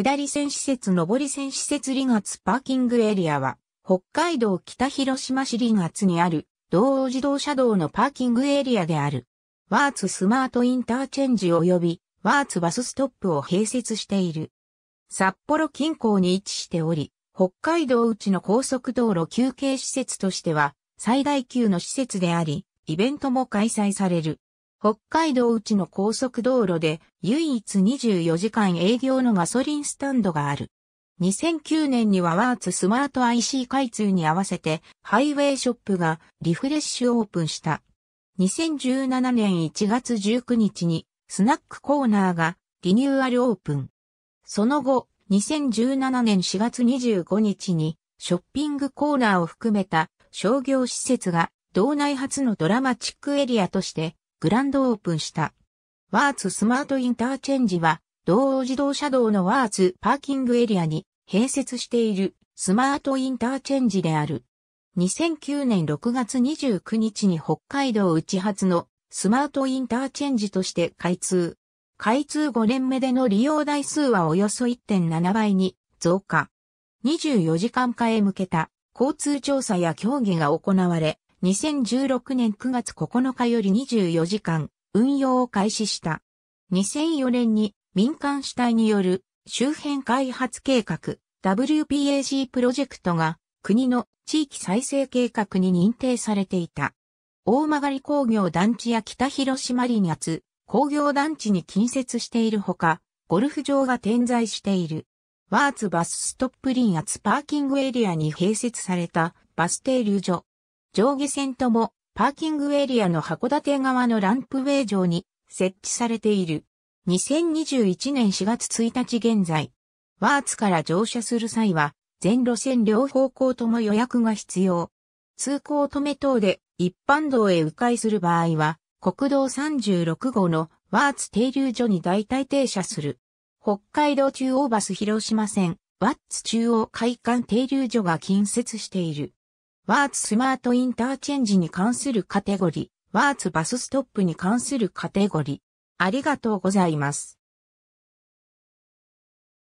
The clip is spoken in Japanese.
下り線施設上り線施設離月パーキングエリアは、北海道北広島市離月にある、道央自動車道のパーキングエリアである。ワーツスマートインターチェンジ及び、ワーツバスストップを併設している。札幌近郊に位置しており、北海道内の高速道路休憩施設としては、最大級の施設であり、イベントも開催される。北海道内の高速道路で唯一24時間営業のガソリンスタンドがある。2009年にはワーツスマート IC 開通に合わせてハイウェイショップがリフレッシュオープンした。2017年1月19日にスナックコーナーがリニューアルオープン。その後、2017年4月25日にショッピングコーナーを含めた商業施設が道内初のドラマチックエリアとしてグランドオープンした。ワーツスマートインターチェンジは、道央自動車道のワーツパーキングエリアに併設しているスマートインターチェンジである。2009年6月29日に北海道内発のスマートインターチェンジとして開通。開通5年目での利用台数はおよそ1.7倍に増加。24時間化へ向けた交通調査や協議が行われ、2016年9月9日より24時間運用を開始した。2004年に民間主体による周辺開発計画 WPAC プロジェクトが国の地域再生計画に認定されていた。大曲工業団地や北広島林圧工業団地に近接しているほか、ゴルフ場が点在している。ワーツバスストップ林圧パーキングエリアに併設されたバス停留所。上下線ともパーキングエリアの函館側のランプウェイ上に設置されている。2021年4月1日現在、ワーツから乗車する際は、全路線両方向とも予約が必要。通行止め等で一般道へ迂回する場合は、国道36号のワーツ停留所に代替停車する。北海道中央バス広島線、ワッツ中央海館停留所が近接している。ワーツスマートインターチェンジに関するカテゴリー、ワーツバスストップに関するカテゴリー。ありがとうございます。